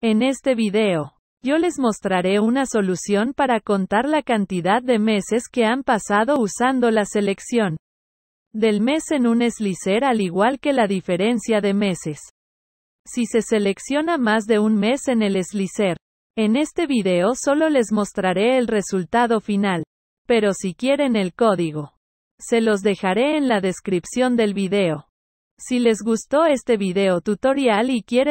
En este video, yo les mostraré una solución para contar la cantidad de meses que han pasado usando la selección del mes en un slicer al igual que la diferencia de meses. Si se selecciona más de un mes en el slicer, en este video solo les mostraré el resultado final. Pero si quieren el código, se los dejaré en la descripción del video. Si les gustó este video tutorial y quieren